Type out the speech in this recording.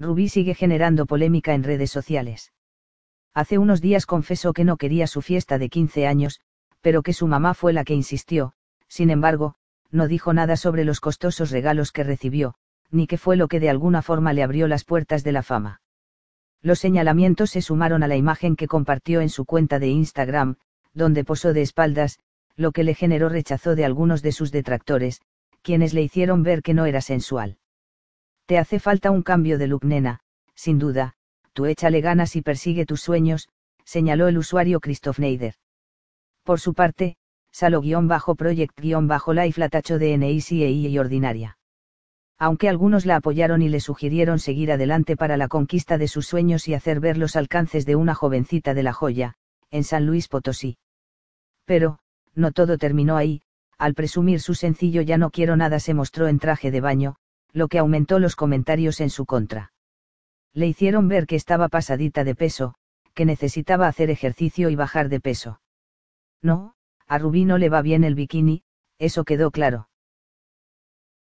Rubí sigue generando polémica en redes sociales. Hace unos días confesó que no quería su fiesta de 15 años, pero que su mamá fue la que insistió, sin embargo, no dijo nada sobre los costosos regalos que recibió, ni que fue lo que de alguna forma le abrió las puertas de la fama. Los señalamientos se sumaron a la imagen que compartió en su cuenta de Instagram, donde posó de espaldas, lo que le generó rechazo de algunos de sus detractores, quienes le hicieron ver que no era sensual. Te hace falta un cambio de look, nena, sin duda, tú échale ganas y persigue tus sueños, señaló el usuario Christoph Neider. Por su parte, Salo-Project-Life la tachó de NICEI e y ordinaria. Aunque algunos la apoyaron y le sugirieron seguir adelante para la conquista de sus sueños y hacer ver los alcances de una jovencita de la joya, en San Luis Potosí. Pero, no todo terminó ahí, al presumir su sencillo Ya no quiero nada se mostró en traje de baño, lo que aumentó los comentarios en su contra. Le hicieron ver que estaba pasadita de peso, que necesitaba hacer ejercicio y bajar de peso. No, a Rubí no le va bien el bikini, eso quedó claro.